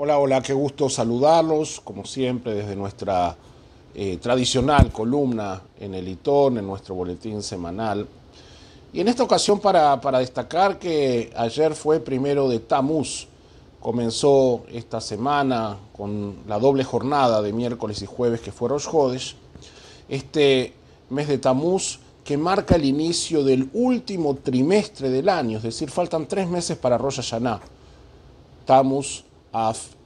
Hola, hola, qué gusto saludarlos, como siempre, desde nuestra eh, tradicional columna en el ITON, en nuestro boletín semanal. Y en esta ocasión para, destacar que ayer fue primero de Tamuz, comenzó esta semana con la doble jornada de miércoles y jueves que fue Rosh este mes de Tamuz que marca el inicio del último trimestre del año, es decir, faltan tres meses para Rosh Hashanah. Tamuz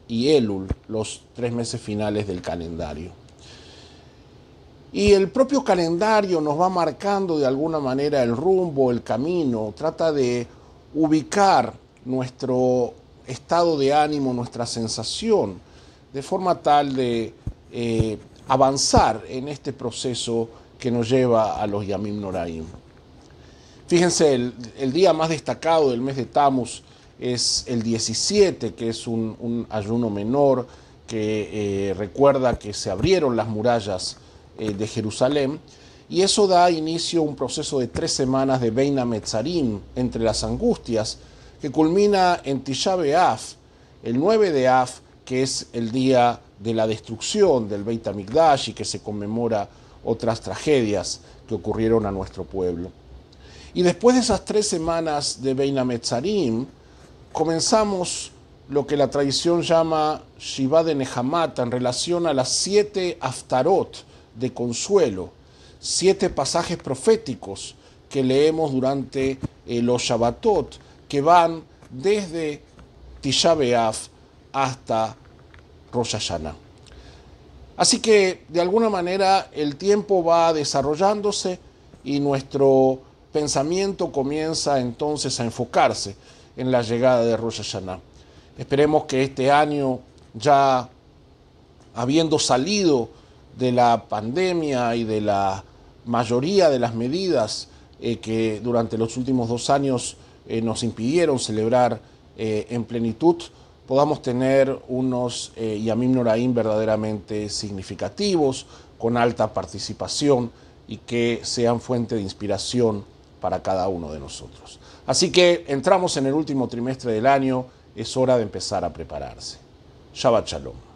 y Elul, los tres meses finales del calendario. Y el propio calendario nos va marcando de alguna manera el rumbo, el camino, trata de ubicar nuestro estado de ánimo, nuestra sensación, de forma tal de eh, avanzar en este proceso que nos lleva a los Yamim Noraim. Fíjense, el, día más destacado del mes de Tamuz es el 17, que es un, ayuno menor que eh, recuerda que se abrieron las murallas eh, de Jerusalén. Y eso da inicio a un proceso de tres semanas de Beina Metzarim, entre las angustias, que culmina en Tisha Af, el 9 de Af, que es el día de la destrucción del Beit HaMikdash y que se conmemora otras tragedias que ocurrieron a nuestro pueblo. Y después de esas tres semanas de Beina Metzarim, comenzamos lo que la tradición llama Shiva de Nehamata en relación a las siete Aftarot de consuelo, siete pasajes proféticos que leemos durante el eh, los Shabbatot, que van desde Tisha hasta Rosh Así que, de alguna manera, el tiempo va desarrollándose y nuestro pensamiento comienza entonces a enfocarse en la llegada de Rosh Hashanah. Esperemos que este año, ya habiendo salido de la pandemia y de la mayoría de las medidas eh, que durante los últimos dos años eh, nos impidieron celebrar eh, en plenitud, podamos tener unos Yamim Noraim verdaderamente significativos, con alta participación y que sean fuente de inspiración para cada uno de nosotros. Así que entramos en el último trimestre del año, es hora de empezar a prepararse. Shabbat Shalom.